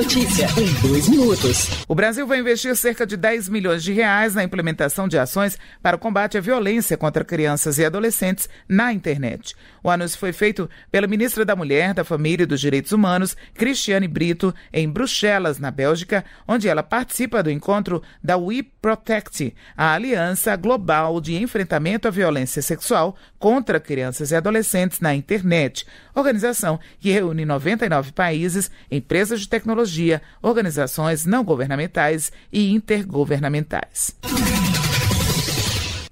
Notícia em dois minutos. O Brasil vai investir cerca de 10 milhões de reais na implementação de ações para o combate à violência contra crianças e adolescentes na internet. O anúncio foi feito pela ministra da Mulher, da Família e dos Direitos Humanos, Cristiane Brito, em Bruxelas, na Bélgica, onde ela participa do encontro da We Protect, a Aliança Global de Enfrentamento à Violência Sexual contra Crianças e Adolescentes na Internet, organização que reúne 99 países, empresas de tecnologia tecnologia, organizações não governamentais e intergovernamentais.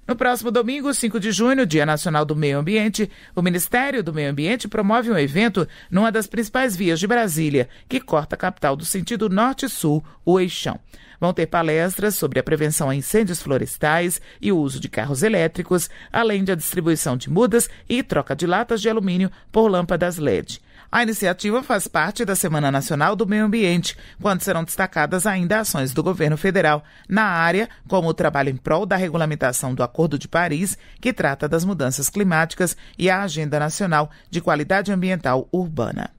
No próximo domingo, 5 de junho, Dia Nacional do Meio Ambiente, o Ministério do Meio Ambiente promove um evento numa das principais vias de Brasília, que corta a capital do sentido norte-sul, o Eixão. Vão ter palestras sobre a prevenção a incêndios florestais e o uso de carros elétricos, além a distribuição de mudas e troca de latas de alumínio por lâmpadas LED. A iniciativa faz parte da Semana Nacional do Meio Ambiente, quando serão destacadas ainda ações do governo federal na área, como o trabalho em prol da regulamentação do Acordo de Paris, que trata das mudanças climáticas, e a Agenda Nacional de Qualidade Ambiental Urbana.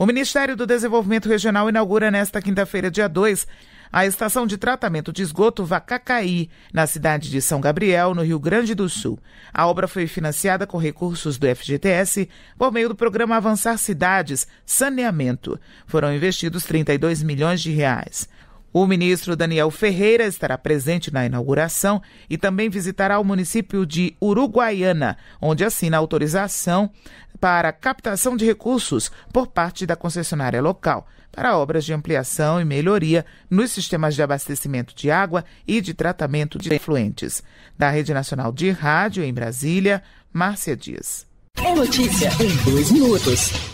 O Ministério do Desenvolvimento Regional inaugura nesta quinta-feira, dia 2, a estação de tratamento de esgoto Vacacaí, na cidade de São Gabriel, no Rio Grande do Sul. A obra foi financiada com recursos do FGTS por meio do programa Avançar Cidades Saneamento. Foram investidos 32 milhões de reais. O ministro Daniel Ferreira estará presente na inauguração e também visitará o município de Uruguaiana, onde assina autorização para captação de recursos por parte da concessionária local para obras de ampliação e melhoria nos sistemas de abastecimento de água e de tratamento de efluentes. Da Rede Nacional de Rádio em Brasília, Márcia Dias. É notícia em dois minutos.